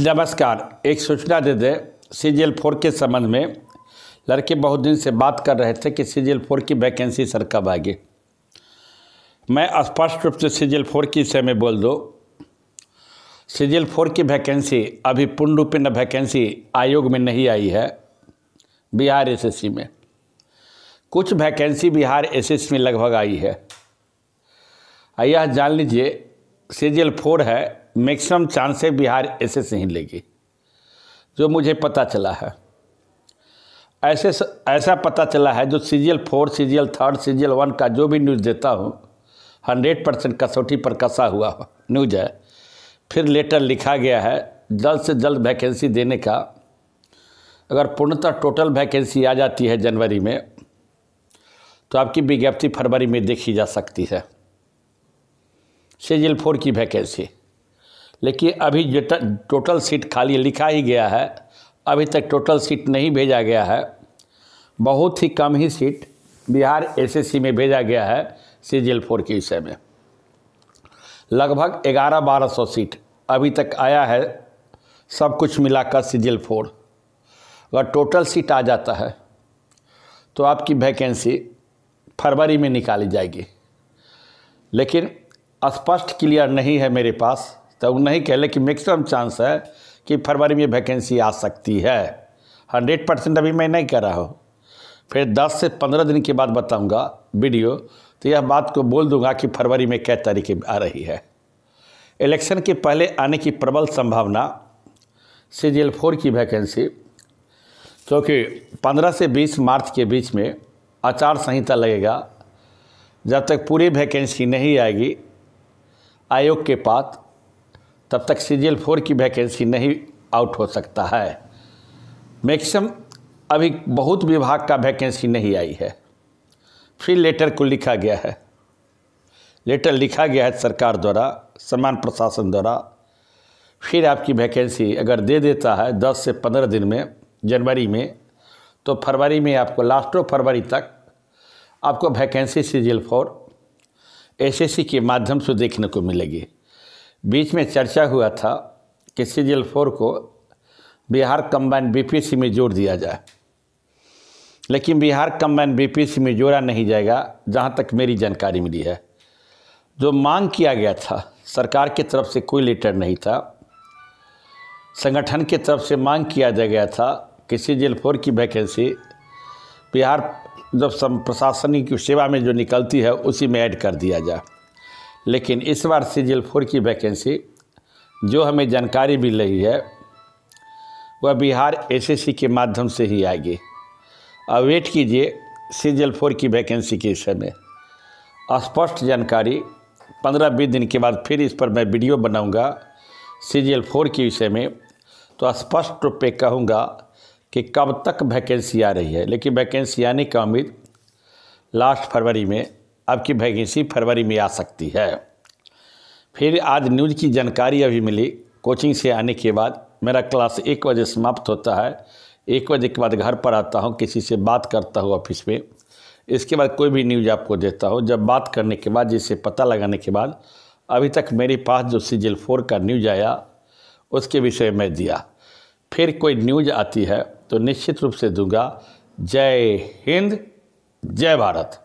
नमस्कार एक सूचना दे दें सी जी फोर के संबंध में लड़के बहुत दिन से बात कर रहे थे कि सी जी फोर की वैकेंसी सर कब आएगी मैं स्पष्ट रूप से सी जी फोर की विषय में बोल दो सी जी फोर की वैकेंसी अभी पूर्ण रूप में वैकेंसी आयोग में नहीं आई है बिहार एसएससी में कुछ वैकेंसी बिहार एस में लगभग आई है यह जान लीजिए सी जी फोर है मैक्सिमम चांसेस बिहार ऐसे से ही लेगी जो मुझे पता चला है ऐसे ऐसा पता चला है जो CGL four CGL third CGL one का जो भी न्यूज़ देता हूँ हंड्रेड परसेंट कसौटी पर कसा हुआ न्यूज है फिर लेटर लिखा गया है जल्द से जल्द वैकेंसी देने का अगर पूर्णतः टोटल वैकेंसी आ जाती है जनवरी में तो आपकी विज्ञप्ति फरवरी में देखी जा सकती है सीजियल फोर की वैकेंसी लेकिन अभी जो टोटल सीट खाली लिखा ही गया है अभी तक टोटल सीट नहीं भेजा गया है बहुत ही कम ही सीट बिहार एसएससी में भेजा गया है सी जी फोर के विषय में लगभग ग्यारह बारह सौ सीट अभी तक आया है सब कुछ मिलाकर सी जी फोर अगर टोटल सीट आ जाता है तो आपकी वैकेंसी फरवरी में निकाली जाएगी लेकिन स्पष्ट क्लियर नहीं है मेरे पास तो नहीं कह लेकिन मैक्सिमम चांस है कि फरवरी में वैकेंसी आ सकती है हंड्रेड परसेंट अभी मैं नहीं कह रहा हूँ फिर दस से पंद्रह दिन के बाद बताऊँगा वीडियो तो यह बात को बोल दूंगा कि फरवरी में क्या तारीखें आ रही है इलेक्शन के पहले आने की प्रबल संभावना सी जी एल फोर की वैकेंसी क्योंकि पंद्रह से बीस मार्च के बीच में आचार संहिता लगेगा जब तक पूरी वैकेंसी नहीं आएगी आयोग के पास तब तक सीजीएल फोर की वैकेंसी नहीं आउट हो सकता है मैक्सिम अभी बहुत विभाग का वैकेंसी नहीं आई है फिर लेटर को लिखा गया है लेटर लिखा गया है सरकार द्वारा समान प्रशासन द्वारा फिर आपकी वैकेंसी अगर दे देता है 10 से 15 दिन में जनवरी में तो फरवरी में आपको लास्ट ऑफ फरवरी तक आपको वैकेंसी सीजियल फोर एसएससी के माध्यम से देखने को मिलेगी बीच में चर्चा हुआ था कि सी जी फोर को बिहार कंबाइन बीपीसी में जोड़ दिया जाए लेकिन बिहार कंबाइन बीपीसी में जोड़ा नहीं जाएगा जहाँ तक मेरी जानकारी मिली है जो मांग किया गया था सरकार की तरफ से कोई लेटर नहीं था संगठन की तरफ से मांग किया जा गया था कि सी जी फोर की वैकेंसी बिहार जब प्रशासनिक सेवा में जो निकलती है उसी में ऐड कर दिया जाए लेकिन इस बार सीजल फोर की वैकेंसी जो हमें जानकारी मिल रही है वह बिहार एसएससी के माध्यम से ही आएगी अब वेट कीजिए सीजल फोर की वैकेंसी के समय स्पष्ट जानकारी पंद्रह बीस दिन के बाद फिर इस पर मैं वीडियो बनाऊंगा सीजियल फोर के विषय में तो स्पष्ट रूप पे कहूँगा कि कब तक वैकेंसी आ रही है लेकिन वैकेंसी आने का उम्मीद लास्ट फरवरी में आपकी वैकेंसी फरवरी में आ सकती है फिर आज न्यूज़ की जानकारी अभी मिली कोचिंग से आने के बाद मेरा क्लास एक बजे समाप्त होता है एक बजे के बाद घर पर आता हूँ किसी से बात करता हूँ ऑफिस में इसके बाद कोई भी न्यूज आपको देता हो जब बात करने के बाद जिसे पता लगाने के बाद अभी तक मेरे पास जो सीजल फोर का न्यूज आया उसके विषय में दिया फिर कोई न्यूज आती है तो निश्चित रूप से दूंगा जय हिंद जय भारत